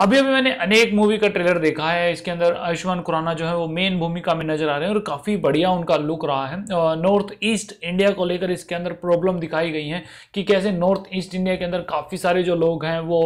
अभी अभी मैंने अनेक मूवी का ट्रेलर देखा है इसके अंदर आयुष्मान खुराना जो है वो मेन भूमिका में नजर आ रहे हैं और काफ़ी बढ़िया उनका लुक रहा है नॉर्थ ईस्ट इंडिया को लेकर इसके अंदर प्रॉब्लम दिखाई गई है कि कैसे नॉर्थ ईस्ट इंडिया के अंदर काफ़ी सारे जो लोग हैं वो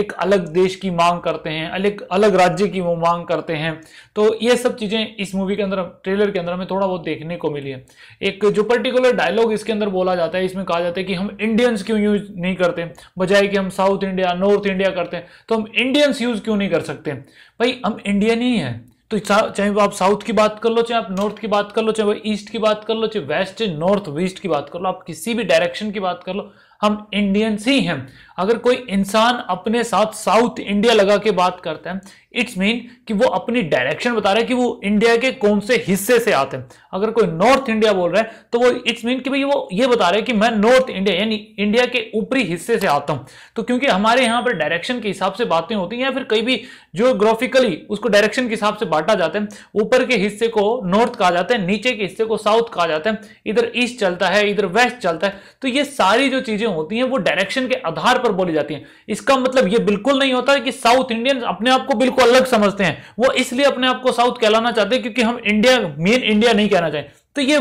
एक अलग देश की मांग करते हैं अलग अलग राज्य की वो मांग करते हैं तो ये सब चीज़ें इस मूवी के अंदर ट्रेलर के अंदर हमें थोड़ा बहुत देखने को मिली है एक जो पर्टिकुलर डायलॉग इसके अंदर बोला जाता है इसमें कहा जाता है कि हम इंडियंस क्यों यूज नहीं करते बजाय कि हम साउथ इंडिया नॉर्थ इंडिया करते हैं तो हम इंडियंस यूज क्यों नहीं कर सकते भाई हम इंडियन ही हैं तो चाहे वो आप साउथ की बात कर लो चाहे आप नॉर्थ की बात कर लो चाहे वो ईस्ट की बात कर लो चाहे वेस्ट नॉर्थ वेस्ट की बात कर लो आप किसी भी डायरेक्शन की बात कर लो हम इंडियंस ही हैं अगर कोई इंसान अपने साथ साउथ इंडिया लगा के बात करता है इट्स मीन कि वो अपनी डायरेक्शन बता रहे हैं कि वो इंडिया के कौन से हिस्से से आते हैं अगर कोई नॉर्थ इंडिया बोल रहा है तो वो इट्स मीन कि भाई वो ये बता रहे हैं कि मैं नॉर्थ इंडिया यानी इंडिया के ऊपरी हिस्से से आता हूं तो क्योंकि हमारे यहां पर डायरेक्शन के हिसाब से बातें होती हैं या फिर कहीं भी जियोग्राफिकली उसको डायरेक्शन के हिसाब से बांटा जाता है ऊपर के हिस्से को नॉर्थ कहा जाता है नीचे के हिस्से को साउथ कहा जाता है इधर ईस्ट चलता है इधर वेस्ट चलता है तो ये सारी जो चीजें होती हैं वो डायरेक्शन के आधार पर बोली जाती हैं इसका मतलब ये बिल्कुल नहीं होता कि साउथ इंडियन अपने आप को बिल्कुल को अलग समझते हैं वो इसलिए अपने आप को साउथ कहलाना चाहते हैं क्योंकि हम इंडिया मेन इंडिया नहीं कहना चाहें तो ये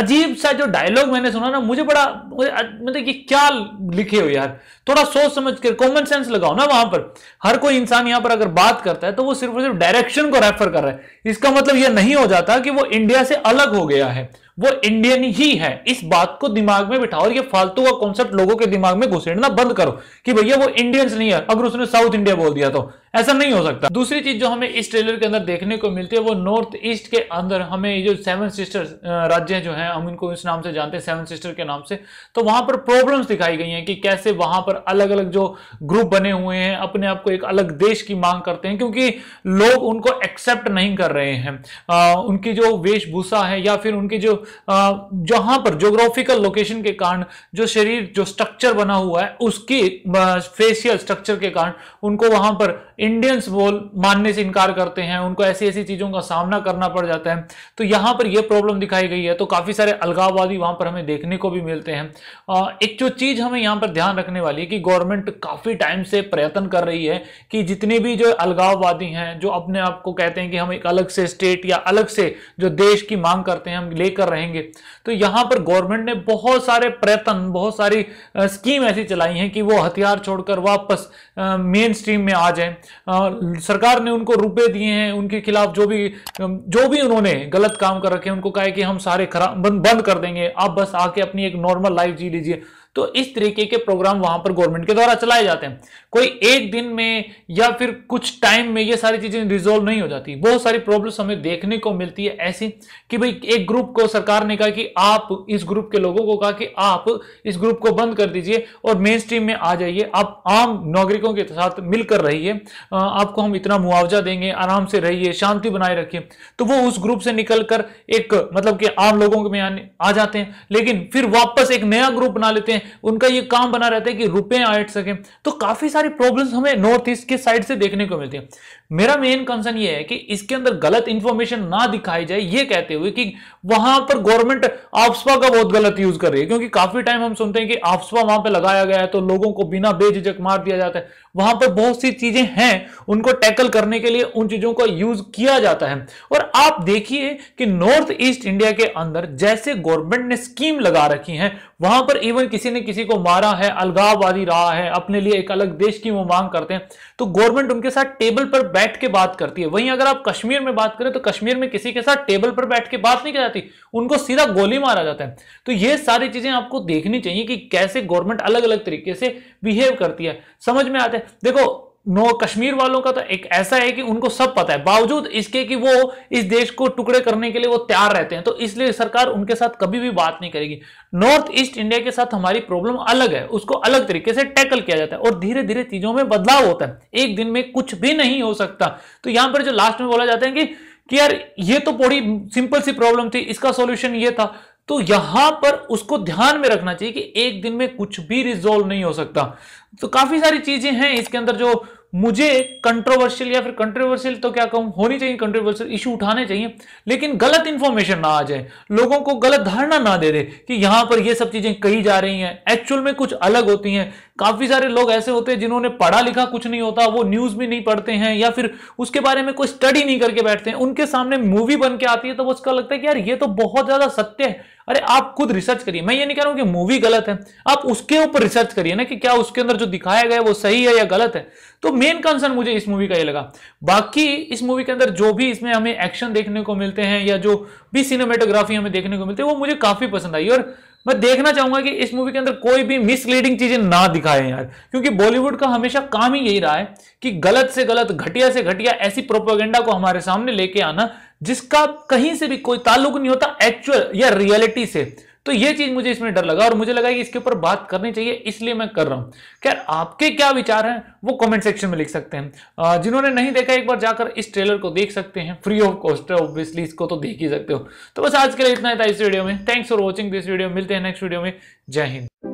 अजीब सा जो डायलॉग मैंने सुना ना मुझे बड़ा मुझे मतलब कि क्या लिखे हो यार थोड़ा सोच समझ कर कॉमन सेंस लगाओ ना वहां पर हर कोई इंसान यहां पर अगर बात करता है तो वो सिर्फ और सिर्फ डायरेक्शन को रेफर कर रहा है इसका मतलब ये नहीं हो जाता कि वो इंडिया से अलग हो गया है वो इंडियन ही है इस बात को दिमाग में बिठाओ और ये फालतू का कॉन्सेप्ट लोगों के दिमाग में घुसेड़ना बंद करो कि भैया वो इंडियंस नहीं है अगर उसने साउथ इंडिया बोल दिया तो ऐसा नहीं हो सकता दूसरी चीज जो हमें इस ट्रेलर के अंदर देखने को मिलती है वो नॉर्थ ईस्ट के अंदर हमें जो सेवन सिस्टर्स राज्य जो हैं हम इनको इस नाम से जानते हैं सेवन सिस्टर के नाम से तो वहां पर प्रॉब्लम्स दिखाई गई हैं कि कैसे वहां पर अलग अलग जो ग्रुप बने हुए हैं अपने आप को एक अलग देश की मांग करते हैं क्योंकि लोग उनको एक्सेप्ट नहीं कर रहे हैं आ, उनकी जो वेशभूषा है या फिर उनकी जो जहां पर जोग्राफिकल लोकेशन के कारण जो शरीर जो स्ट्रक्चर बना हुआ है उसकी फेशियल स्ट्रक्चर के कारण उनको वहां पर इंडियंस बोल मानने से इनकार करते हैं उनको ऐसी ऐसी चीजों का सामना करना पड़ जाता है तो यहां पर यह प्रॉब्लम दिखाई गई है तो काफी सारे अलगाववादी वहां पर हमें देखने को भी मिलते हैं एक जो चीज हमें यहां पर ध्यान रखने वाली है कि गवर्नमेंट काफी टाइम से प्रयत्न कर रही है कि जितने भी जो अलगाववादी हैं जो अपने आप को कहते हैं कि हम एक अलग से स्टेट या अलग से जो देश की मांग करते हैं हम लेकर रहेंगे तो यहां पर गवर्नमेंट ने बहुत सारे प्रयत्न बहुत सारी स्कीम ऐसी चलाई है कि वो हथियार छोड़कर वापस मेन स्ट्रीम में आ जाए सरकार ने उनको रुपए दिए हैं उनके खिलाफ जो भी जो भी उन्होंने गलत काम कर रखे हैं उनको कहा है कि हम सारे खराब बंद कर देंगे आप बस आके अपनी एक नॉर्मल लाइफ जी लीजिए तो इस तरीके के प्रोग्राम वहां पर गवर्नमेंट के द्वारा चलाए जाते हैं कोई एक दिन में या फिर कुछ टाइम में ये सारी चीजें रिजोल्व नहीं हो जाती बहुत सारी प्रॉब्लम्स हमें देखने को मिलती है ऐसी कि भाई एक ग्रुप को सरकार ने कहा कि आप इस ग्रुप के लोगों को कहा कि आप इस ग्रुप को बंद कर दीजिए और मेन स्ट्रीम में आ जाइए आप आम नागरिकों के साथ मिलकर रहिए आपको हम इतना मुआवजा देंगे आराम से रहिए शांति बनाए रखिए तो वो उस ग्रुप से निकल एक मतलब कि आम लोगों के में आ जाते हैं लेकिन फिर वापस एक नया ग्रुप बना लेते हैं उनका ये काम बना रहता है कि रुपए ऐड सके तो काफी सारी प्रॉब्लम्स हमें नॉर्थ ईस्ट के साइड से देखने को मिलती है मेरा मेन कंसर्न ये है कि इसके अंदर गलत इंफॉर्मेशन ना दिखाई जाए ये कहते हुए कि वहां पर गवर्नमेंट आफ्सपा का बहुत गलत यूज कर रही है क्योंकि काफी टाइम हम सुनते हैं कि आफ्सपा वहां पर लगाया गया है तो लोगों को बिना बेझिझक मार दिया जाता है वहां पर बहुत सी चीजें हैं उनको टैकल करने के लिए उन चीजों का यूज किया जाता है और आप देखिए कि नॉर्थ ईस्ट इंडिया के अंदर जैसे गवर्नमेंट ने स्कीम लगा रखी है वहां पर इवन किसी ने किसी को मारा है अलगाववादी रहा है अपने लिए एक अलग देश की वो मांग करते हैं तो गवर्नमेंट उनके साथ टेबल पर बैठ के बात करती है वहीं अगर आप कश्मीर में बात करें तो कश्मीर में किसी के साथ टेबल पर बैठ के बात नहीं की जाती उनको सीधा गोली मारा जाता है तो ये सारी चीजें आपको देखनी चाहिए कि कैसे गवर्नमेंट अलग अलग तरीके से बिहेव करती है समझ में आता है देखो नो कश्मीर वालों का तो एक ऐसा है कि उनको सब पता है बावजूद इसके कि वो इस देश को टुकड़े करने के लिए वो तैयार रहते हैं तो इसलिए सरकार उनके साथ कभी भी बात नहीं करेगी नॉर्थ ईस्ट इंडिया के साथ हमारी प्रॉब्लम अलग है उसको अलग तरीके से टैकल किया जाता है और धीरे धीरे चीजों में बदलाव होता है एक दिन में कुछ भी नहीं हो सकता तो यहां पर जो लास्ट में बोला जाता है कि कि यार ये तो बड़ी सिंपल सी प्रॉब्लम थी इसका सोल्यूशन ये था तो यहां पर उसको ध्यान में रखना चाहिए कि एक दिन में कुछ भी रिजोल्व नहीं हो सकता तो काफी सारी चीजें हैं इसके अंदर जो मुझे कंट्रोवर्शियल या फिर कंट्रोवर्शियल तो क्या कहूं होनी चाहिए कंट्रोवर्शियल इशू उठाने चाहिए लेकिन गलत इंफॉर्मेशन ना आ जाए लोगों को गलत धारणा ना दे दे कि यहां पर ये सब चीजें कही जा रही हैं एक्चुअल में कुछ अलग होती हैं काफी सारे लोग ऐसे होते हैं जिन्होंने पढ़ा लिखा कुछ नहीं होता वो न्यूज भी नहीं पढ़ते हैं या फिर उसके बारे में कोई स्टडी नहीं करके बैठते हैं उनके सामने मूवी बन के आती है तो उसका लगता है कि यार ये तो बहुत ज्यादा सत्य है अरे आप खुद रिसर्च करिए मैं ये नहीं कह रहा हूं कि मूवी गलत है आप उसके ऊपर रिसर्च करिए ना कि क्या उसके अंदर जो दिखाया गया वो सही है या गलत है तो मेन कंसर्न मुझे इस मूवी का ये लगा बाकी इस मूवी के अंदर जो भी इसमें हमें एक्शन देखने को मिलते हैं या जो भी सिनेमेटोग्राफी हमें देखने को मिलती है वो मुझे काफी पसंद आई और मैं देखना चाहूंगा कि इस मूवी के अंदर कोई भी मिसलीडिंग चीजें ना दिखाएं यार क्योंकि बॉलीवुड का हमेशा काम ही यही रहा है कि गलत से गलत घटिया से घटिया ऐसी प्रोपोगेंडा को हमारे सामने लेके आना जिसका कहीं से भी कोई ताल्लुक नहीं होता एक्चुअल या रियलिटी से तो ये चीज मुझे इसमें डर लगा और मुझे लगा कि इसके ऊपर बात करनी चाहिए इसलिए मैं कर रहा हूं खैर आपके क्या विचार हैं वो कमेंट सेक्शन में लिख सकते हैं जिन्होंने नहीं देखा एक बार जाकर इस ट्रेलर को देख सकते हैं फ्री ऑफ कॉस्ट है ऑब्वियसली इसको तो देख ही सकते हो तो बस आज के लिए इतना था इस वीडियो में thanks for watching this video मिलते हैं नेक्स्ट वीडियो में जय हिंद